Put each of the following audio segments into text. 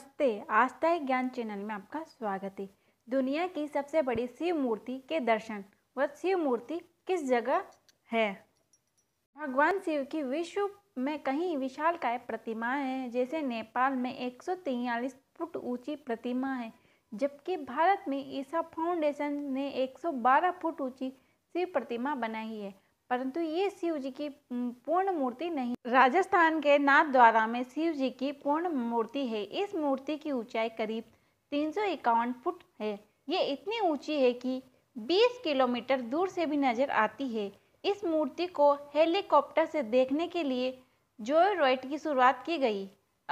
नमस्ते आस्था ज्ञान चैनल में आपका स्वागत है दुनिया की सबसे बड़ी शिव मूर्ति के दर्शन व शिव मूर्ति किस जगह है भगवान शिव की विश्व में कहीं विशाल काय प्रतिमा हैं जैसे नेपाल में एक फुट ऊंची प्रतिमा है जबकि भारत में ईसा फाउंडेशन ने 112 फुट ऊंची शिव प्रतिमा बनाई है परंतु ये शिव जी की पूर्ण मूर्ति नहीं राजस्थान के नाथ द्वारा में शिव जी की पूर्ण मूर्ति है इस मूर्ति की ऊंचाई करीब तीन फुट है ये इतनी ऊंची है कि 20 किलोमीटर दूर से भी नज़र आती है इस मूर्ति को हेलीकॉप्टर से देखने के लिए रॉयट की शुरुआत की गई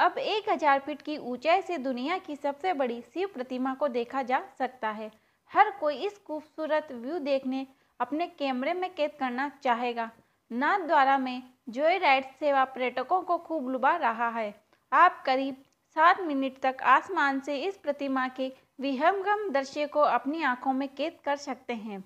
अब 1000 फीट की ऊंचाई से दुनिया की सबसे बड़ी शिव प्रतिमा को देखा जा सकता है हर कोई इस खूबसूरत व्यू देखने अपने कैमरे में कैद करना चाहेगा नाथ द्वारा में जोई राइड सेवा पर्यटकों को खूब लुभा रहा है आप करीब सात मिनट तक आसमान से इस प्रतिमा के विहमगम दृश्य को अपनी आंखों में कैद कर सकते हैं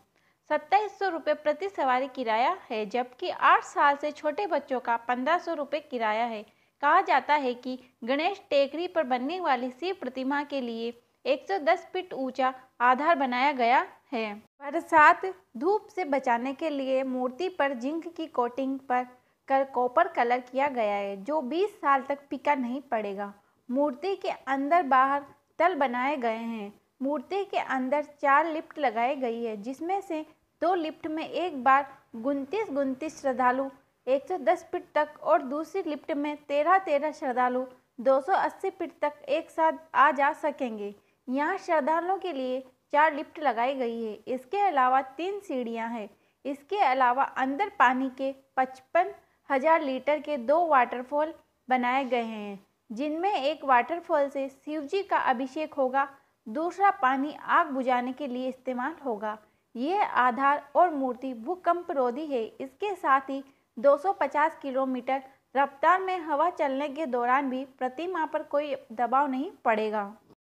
सत्ताईस सौ रुपये प्रति सवारी किराया है जबकि आठ साल से छोटे बच्चों का पंद्रह सौ रुपये किराया है कहा जाता है कि गणेश टेकरी पर बनने वाली शिव प्रतिमा के लिए 110 फीट ऊंचा आधार बनाया गया है बरसात धूप से बचाने के लिए मूर्ति पर जिंक की कोटिंग पर कर कॉपर कलर किया गया है जो 20 साल तक पीका नहीं पड़ेगा मूर्ति के अंदर बाहर तल बनाए गए हैं मूर्ति के अंदर चार लिफ्ट लगाई गई है जिसमें से दो लिफ्ट में एक बार उनतीस उनतीस श्रद्धालु 110 फीट तक और दूसरी लिफ्ट में 13 13 श्रद्धालु 280 फीट तक एक साथ आ जा सकेंगे यहाँ श्रद्धालुओं के लिए चार लिफ्ट लगाई गई है इसके अलावा तीन सीढ़ियाँ हैं इसके अलावा अंदर पानी के पचपन हजार लीटर के दो वाटरफॉल बनाए गए हैं जिनमें एक वाटरफॉल से शिवजी का अभिषेक होगा दूसरा पानी आग बुझाने के लिए इस्तेमाल होगा यह आधार और मूर्ति भूकंप रोधी है इसके साथ ही 250 किलोमीटर रफ्तार में हवा चलने के दौरान भी प्रतिमा पर कोई दबाव नहीं पड़ेगा